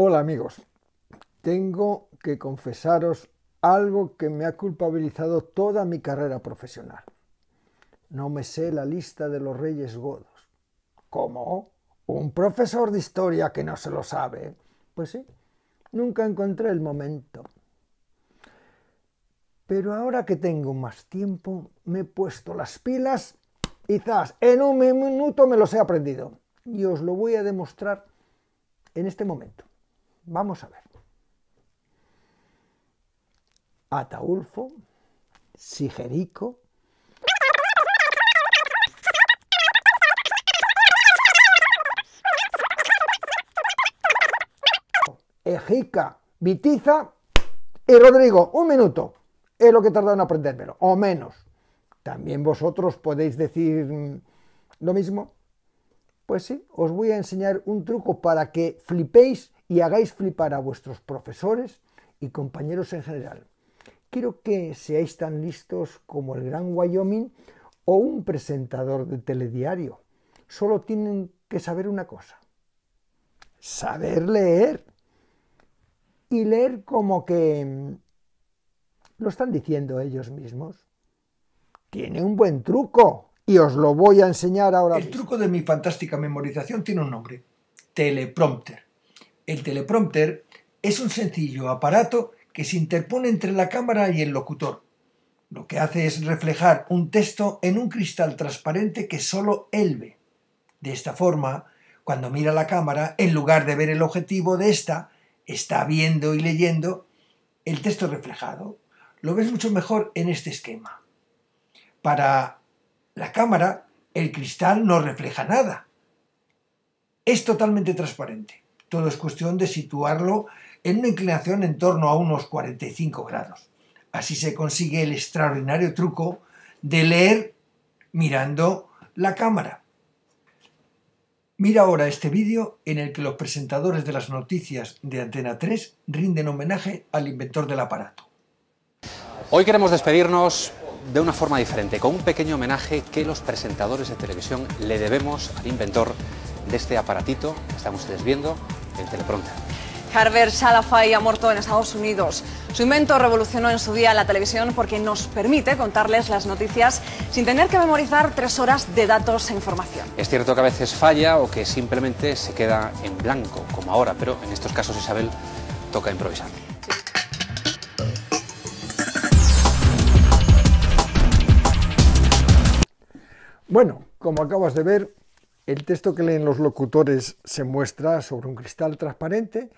Hola amigos, tengo que confesaros algo que me ha culpabilizado toda mi carrera profesional. No me sé la lista de los reyes godos. ¿Cómo? ¿Un profesor de historia que no se lo sabe? Pues sí, nunca encontré el momento. Pero ahora que tengo más tiempo, me he puesto las pilas y en un minuto me los he aprendido. Y os lo voy a demostrar en este momento. Vamos a ver. Ataulfo, Sigerico, Ejica, Vitiza y Rodrigo. Un minuto. Es lo que he tardado en aprendérmelo, o menos. ¿También vosotros podéis decir lo mismo? Pues sí, os voy a enseñar un truco para que flipéis y hagáis flipar a vuestros profesores y compañeros en general. Quiero que seáis tan listos como el Gran Wyoming o un presentador de telediario. Solo tienen que saber una cosa. Saber leer. Y leer como que mm, lo están diciendo ellos mismos. Tiene un buen truco y os lo voy a enseñar ahora. El truco de mi fantástica memorización tiene un nombre. Teleprompter. El teleprompter es un sencillo aparato que se interpone entre la cámara y el locutor. Lo que hace es reflejar un texto en un cristal transparente que solo él ve. De esta forma, cuando mira la cámara, en lugar de ver el objetivo de esta, está viendo y leyendo el texto reflejado. Lo ves mucho mejor en este esquema. Para la cámara, el cristal no refleja nada. Es totalmente transparente. Todo es cuestión de situarlo en una inclinación en torno a unos 45 grados. Así se consigue el extraordinario truco de leer mirando la cámara. Mira ahora este vídeo en el que los presentadores de las noticias de Antena 3 rinden homenaje al inventor del aparato. Hoy queremos despedirnos de una forma diferente, con un pequeño homenaje que los presentadores de televisión le debemos al inventor de este aparatito que están ustedes viendo, en Telepronta. Harvey ha muerto en Estados Unidos. Su invento revolucionó en su día la televisión porque nos permite contarles las noticias sin tener que memorizar tres horas de datos e información. Es cierto que a veces falla o que simplemente se queda en blanco, como ahora, pero en estos casos Isabel toca improvisar. Bueno, como acabas de ver, el texto que leen los locutores se muestra sobre un cristal transparente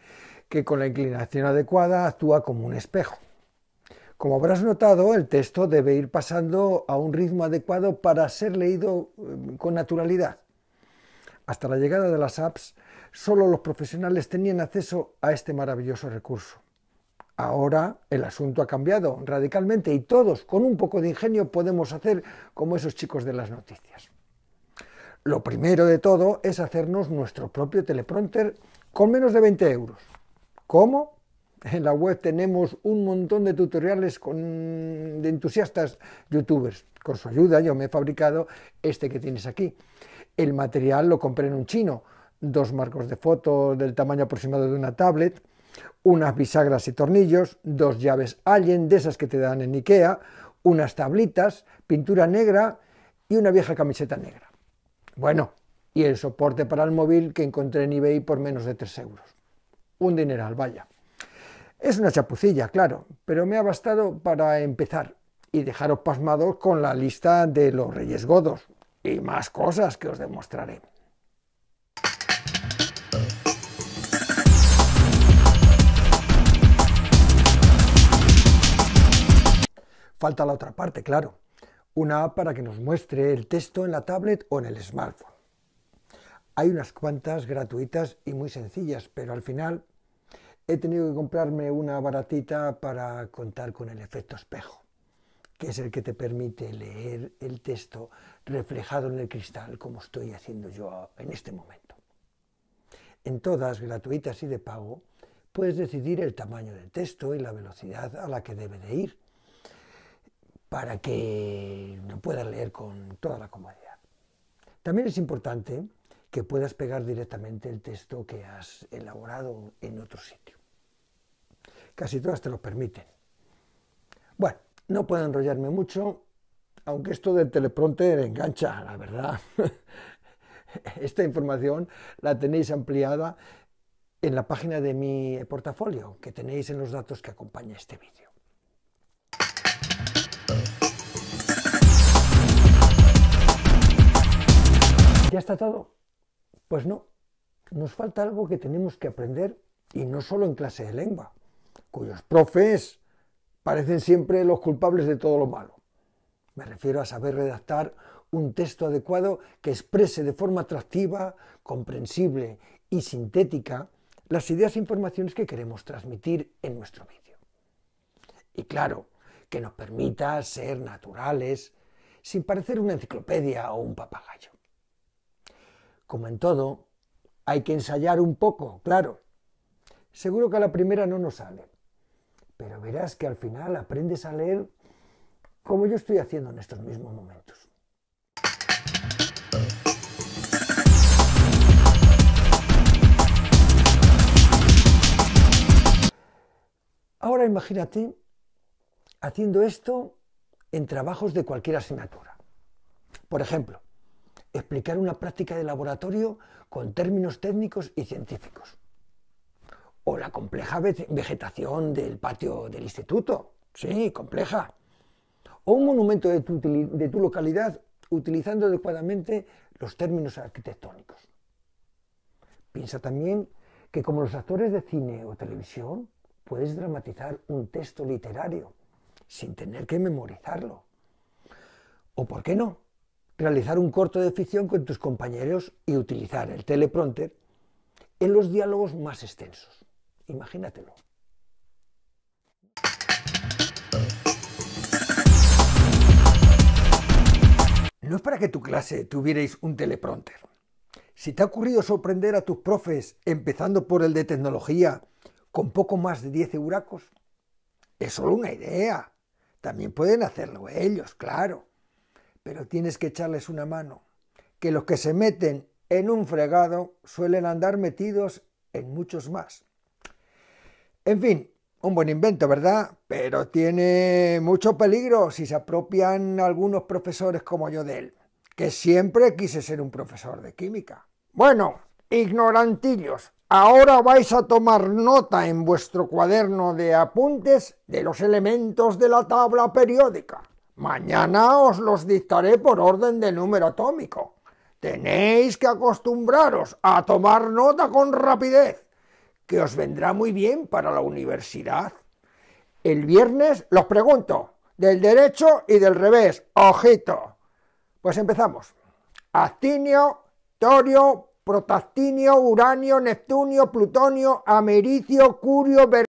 que con la inclinación adecuada actúa como un espejo. Como habrás notado, el texto debe ir pasando a un ritmo adecuado para ser leído eh, con naturalidad. Hasta la llegada de las apps, solo los profesionales tenían acceso a este maravilloso recurso. Ahora el asunto ha cambiado radicalmente y todos, con un poco de ingenio, podemos hacer como esos chicos de las noticias. Lo primero de todo es hacernos nuestro propio teleprompter con menos de 20 euros. ¿Cómo? En la web tenemos un montón de tutoriales de entusiastas youtubers. Con su ayuda yo me he fabricado este que tienes aquí. El material lo compré en un chino. Dos marcos de fotos del tamaño aproximado de una tablet, unas bisagras y tornillos, dos llaves Allen de esas que te dan en Ikea, unas tablitas, pintura negra y una vieja camiseta negra. Bueno, y el soporte para el móvil que encontré en eBay por menos de 3 euros. Un dineral, vaya. Es una chapucilla, claro, pero me ha bastado para empezar y dejaros pasmados con la lista de los Reyes Godos y más cosas que os demostraré. Falta la otra parte, claro una app para que nos muestre el texto en la tablet o en el smartphone. Hay unas cuantas gratuitas y muy sencillas, pero al final he tenido que comprarme una baratita para contar con el efecto espejo, que es el que te permite leer el texto reflejado en el cristal, como estoy haciendo yo en este momento. En todas, gratuitas y de pago, puedes decidir el tamaño del texto y la velocidad a la que debe de ir para que lo puedas leer con toda la comodidad. También es importante que puedas pegar directamente el texto que has elaborado en otro sitio. Casi todas te lo permiten. Bueno, no puedo enrollarme mucho, aunque esto del teleprompter engancha, la verdad. Esta información la tenéis ampliada en la página de mi portafolio que tenéis en los datos que acompaña este vídeo. tratado? Pues no. Nos falta algo que tenemos que aprender y no solo en clase de lengua, cuyos profes parecen siempre los culpables de todo lo malo. Me refiero a saber redactar un texto adecuado que exprese de forma atractiva, comprensible y sintética las ideas e informaciones que queremos transmitir en nuestro vídeo. Y claro, que nos permita ser naturales, sin parecer una enciclopedia o un papagayo como en todo, hay que ensayar un poco, claro. Seguro que a la primera no nos sale, pero verás que al final aprendes a leer como yo estoy haciendo en estos mismos momentos. Ahora imagínate haciendo esto en trabajos de cualquier asignatura. Por ejemplo, explicar una práctica de laboratorio con términos técnicos y científicos. O la compleja vegetación del patio del instituto. Sí, compleja. O un monumento de tu, localidad utilizando adecuadamente los términos arquitectónicos. Piensa también que como los actores de cine o televisión, puedes dramatizar un texto literario sin tener que memorizarlo. ¿O por qué no? realizar un corto de ficción con tus compañeros y utilizar el teleprompter en los diálogos más extensos. Imagínatelo. No es para que tu clase tuvierais un teleprompter. Si te ha ocurrido sorprender a tus profes empezando por el de tecnología con poco más de 10 buracos, es solo una idea. También pueden hacerlo ellos, claro pero tienes que echarles una mano, que los que se meten en un fregado suelen andar metidos en muchos más. En fin, un buen invento, ¿verdad? Pero tiene mucho peligro si se apropian algunos profesores como yo de él, que siempre quise ser un profesor de química. Bueno, ignorantillos, ahora vais a tomar nota en vuestro cuaderno de apuntes de los elementos de la tabla periódica. Mañana os los dictaré por orden de número atómico. Tenéis que acostumbraros a tomar nota con rapidez, que os vendrá muy bien para la universidad. El viernes los pregunto, del derecho y del revés, ojito. Pues empezamos. Actinio, torio, protactinio, uranio, neptunio, plutonio, americio, curio,